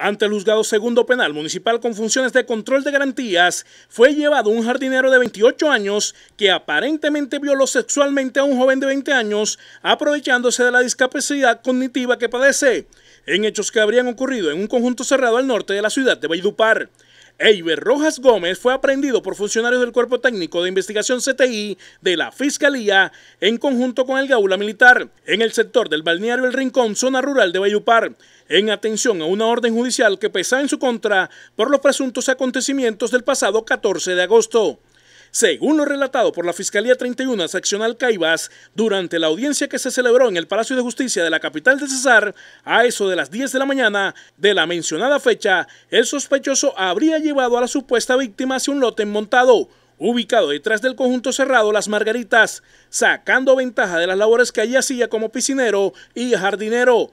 Ante el juzgado segundo penal municipal con funciones de control de garantías, fue llevado un jardinero de 28 años que aparentemente violó sexualmente a un joven de 20 años, aprovechándose de la discapacidad cognitiva que padece, en hechos que habrían ocurrido en un conjunto cerrado al norte de la ciudad de Valledupar. Eiber Rojas Gómez fue aprendido por funcionarios del Cuerpo Técnico de Investigación CTI de la Fiscalía en conjunto con el Gaula Militar en el sector del balneario El Rincón, zona rural de Bayupar, en atención a una orden judicial que pesaba en su contra por los presuntos acontecimientos del pasado 14 de agosto. Según lo relatado por la Fiscalía 31 Seccional Caibas, durante la audiencia que se celebró en el Palacio de Justicia de la capital de Cesar, a eso de las 10 de la mañana de la mencionada fecha, el sospechoso habría llevado a la supuesta víctima hacia un lote montado, ubicado detrás del conjunto cerrado Las Margaritas, sacando ventaja de las labores que allí hacía como piscinero y jardinero.